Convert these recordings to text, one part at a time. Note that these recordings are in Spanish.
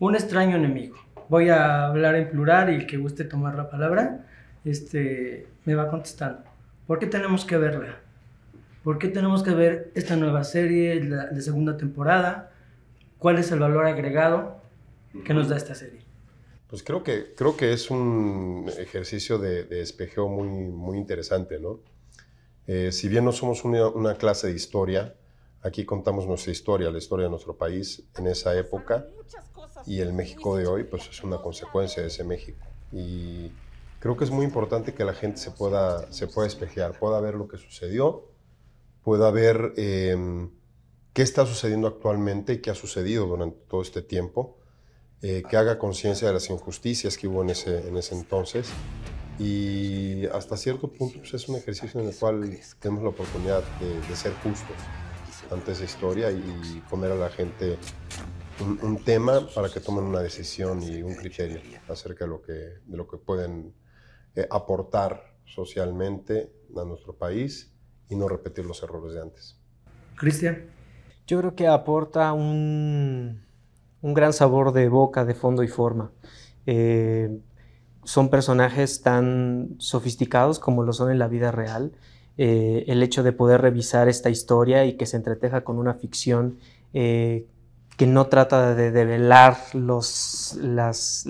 un extraño enemigo. Voy a hablar en plural y el que guste tomar la palabra este, me va contestando. ¿Por qué tenemos que verla? ¿Por qué tenemos que ver esta nueva serie, de segunda temporada? ¿Cuál es el valor agregado que nos da esta serie? Pues creo que, creo que es un ejercicio de, de espejeo muy, muy interesante, eh, si bien no somos una clase de historia, Aquí contamos nuestra historia, la historia de nuestro país en esa época y el México de hoy pues es una consecuencia de ese México. Y creo que es muy importante que la gente se pueda, se pueda espejear, pueda ver lo que sucedió, pueda ver em, qué está sucediendo actualmente y qué ha sucedido durante todo este tiempo, eh, que haga conciencia de las injusticias que hubo en ese, en ese entonces. Y hasta cierto punto pues, es un ejercicio en el cual tenemos la oportunidad de ser justos. Antes esa historia y poner a la gente un, tema para que tomen una decisión y un criterio acerca de lo que, de lo que pueden eh, aportar socialmente a nuestro país y no repetir los errores de antes. Cristian. Yo creo que aporta un, un, gran sabor de boca, de fondo y forma. Eh, son personajes tan sofisticados como lo son en la vida real eh, el hecho de poder revisar esta historia y que se entreteja con una ficción eh, que no trata de develar las,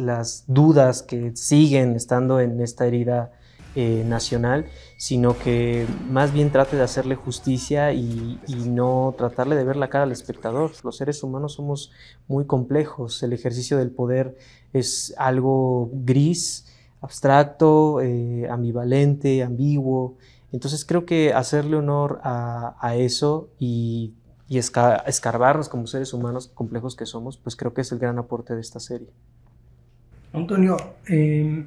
dudas que siguen estando en esta herida eh, nacional, sino que más bien trate de hacerle justicia y, no tratarle de ver la cara al espectador. Los seres humanos somos muy complejos, el ejercicio del poder es algo gris, abstracto, ambivalente, ambiguo. Entonces creo que hacerle honor a, eso y, y escarbarnos como seres humanos complejos que somos, pues creo que es el gran aporte de esta serie. Antonio, em,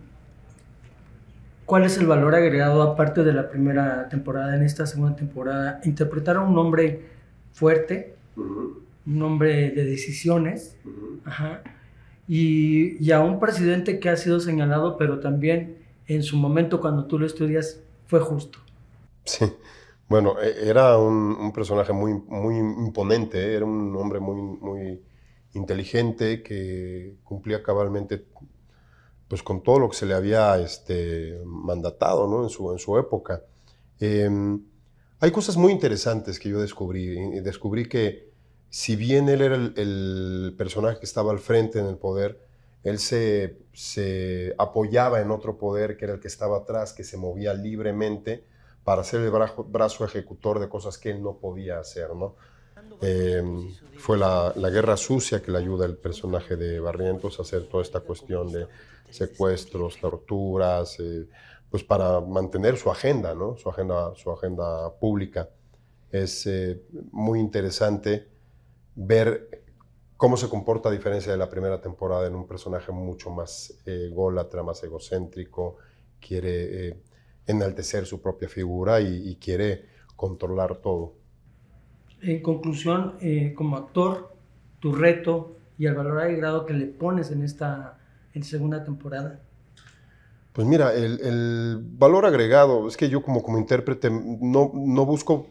¿cuál es el valor agregado aparte de la primera temporada en esta segunda temporada? Interpretar a un hombre fuerte, un hombre de decisiones, ajá, y, a un presidente que ha sido señalado, pero también en su momento cuando tú lo estudias fue justo. Sí. Bueno, e, era un, personaje muy, muy imponente, era un hombre muy, muy inteligente que cumplía cabalmente pues, con todo lo que se le había este, mandatado ¿no? en, su, época. Em, hay cosas muy interesantes que yo descubrí. Descubrí que si bien él era el, personaje que estaba al frente en el poder, él se apoyaba en otro poder que era el que estaba atrás, que se movía libremente para ser el brazo, ejecutor de cosas que él no podía hacer, ¿no? Em, fue la, guerra sucia que le ayuda el personaje de Barrientos a hacer toda esta cuestión de secuestros, torturas, eh, pues para mantener su agenda, ¿no? Su agenda, su agenda pública. Es eh, muy interesante ver cómo se comporta a diferencia de la primera temporada en un personaje mucho más gólatra, más egocéntrico, quiere eh, enaltecer su propia figura y, quiere controlar todo. En conclusión, eh, como actor, tu reto y el valor agregado que le pones en esta en segunda temporada. Pues mira, el, valor agregado, es que yo como, como intérprete no, busco,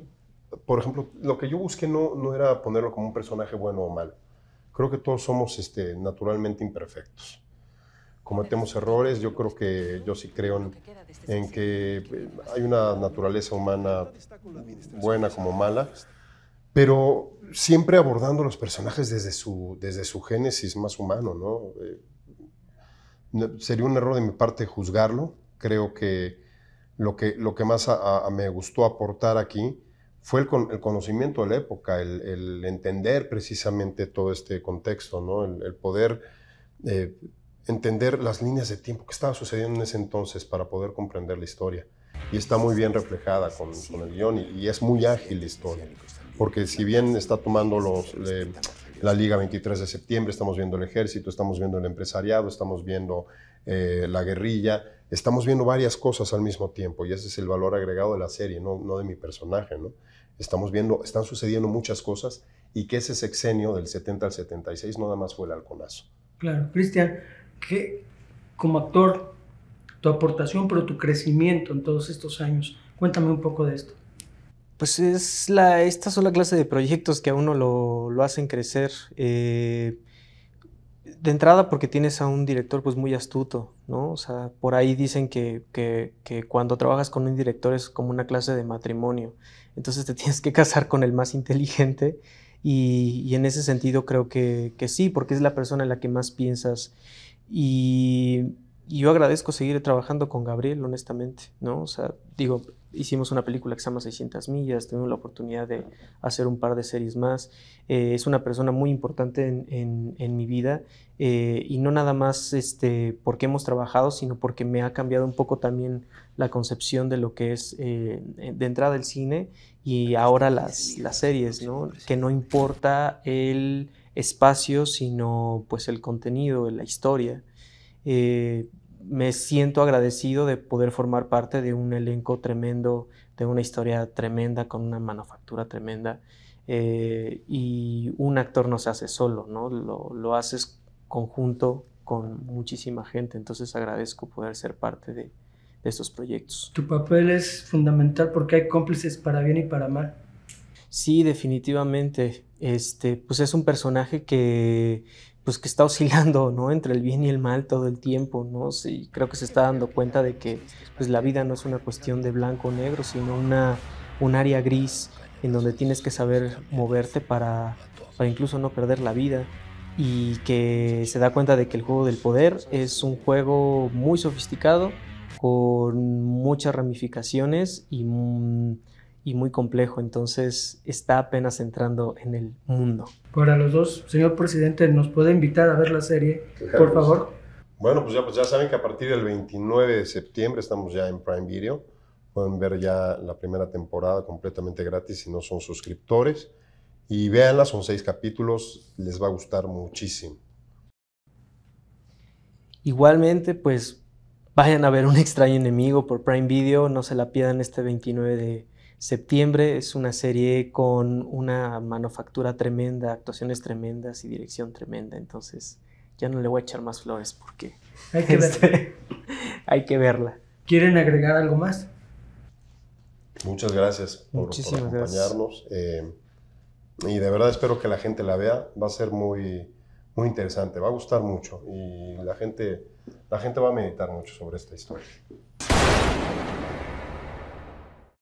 por ejemplo, lo que yo busqué no, era ponerlo como un personaje bueno o malo. Creo que todos somos este, naturalmente imperfectos cometemos errores. Yo creo que yo sí creo en, que eh, hay una naturaleza humana buena como mala, pero siempre abordando los personajes desde su, desde su génesis más humano. ¿no? Eh, sería un error de mi parte juzgarlo. Creo que lo que, lo que más me gustó aportar aquí fue el, el conocimiento de la época, el, entender precisamente todo este contexto, ¿no? el, poder... Eh, entender las líneas de tiempo que estaba sucediendo en ese entonces para poder comprender la historia. Y está muy bien reflejada con, el guión y, es muy ágil la historia. Porque si bien está tomando los, la Liga 23 de septiembre, estamos viendo el ejército, estamos viendo el empresariado, estamos viendo eh, la guerrilla, estamos viendo varias cosas al mismo tiempo y ese es el valor agregado de la serie, no, no de mi personaje, ¿no? Estamos viendo, están sucediendo muchas cosas y que ese sexenio del 70 al 76 no nada más fue el halconazo. Claro, Cristian, ¿Qué, como actor, tu aportación, pero tu crecimiento en todos estos años. Cuéntame un poco de esto. Pues es la, esta sola clase de proyectos que a uno lo, lo hacen crecer. Eh, de entrada porque tienes a un director pues muy astuto, ¿no? O sea, por ahí dicen que, que, que, cuando trabajas con un director es como una clase de matrimonio. Entonces te tienes que casar con el más inteligente y, y en ese sentido creo que, que, sí, porque es la persona en la que más piensas y, yo agradezco seguir trabajando con Gabriel, honestamente, ¿no? O sea, digo, hicimos una película que se llama 600 millas, tuvimos la oportunidad de hacer un par de series más. Eh, es una persona muy importante en, mi vida eh, y no nada más este, porque hemos trabajado, sino porque me ha cambiado un poco también la concepción de lo que es eh, de entrada el cine y ahora las, las series, ¿no? Que no importa el espacio, sino pues el contenido, la historia. Eh, me siento agradecido de poder formar parte de un elenco tremendo, de una historia tremenda, con una manufactura tremenda. Eh, y un actor no se hace solo, ¿no? Lo, lo haces conjunto con muchísima gente, entonces agradezco poder ser parte de, de estos proyectos. Tu papel es fundamental porque hay cómplices para bien y para mal. Sí, definitivamente. Este, pues es un personaje que, pues que está oscilando, ¿no? Entre el bien y el mal todo el tiempo, ¿no? creo que se está dando cuenta de que, pues la vida no es una cuestión de blanco o negro, sino una, un área gris en donde tienes que saber moverte para, para incluso no perder la vida y que se da cuenta de que el juego del poder es un juego muy sofisticado con muchas ramificaciones y mm, y muy complejo, entonces está apenas entrando en el mundo. Para los dos, señor presidente, ¿nos puede invitar a ver la serie, por favor? bueno, pues, pues ya, saben que a partir del 29 de septiembre estamos ya en Prime Video. Pueden ver ya la primera temporada completamente gratis si no son suscriptores. Y véanla, son seis capítulos, les va a gustar muchísimo. Igualmente, pues vayan a ver Un extraño enemigo por Prime Video, no se la pierdan este 29 de Septiembre es una serie con una manufactura tremenda, actuaciones tremendas y dirección tremenda. Entonces, ya no le voy a echar más flores porque hay que, este, verla. ¿Quieren agregar algo más? Muchas gracias por, acompañarnos. Eh, y de verdad espero que la gente la vea. Va a ser muy, muy interesante, va a gustar mucho. Y la gente, la gente va a meditar mucho sobre esta historia.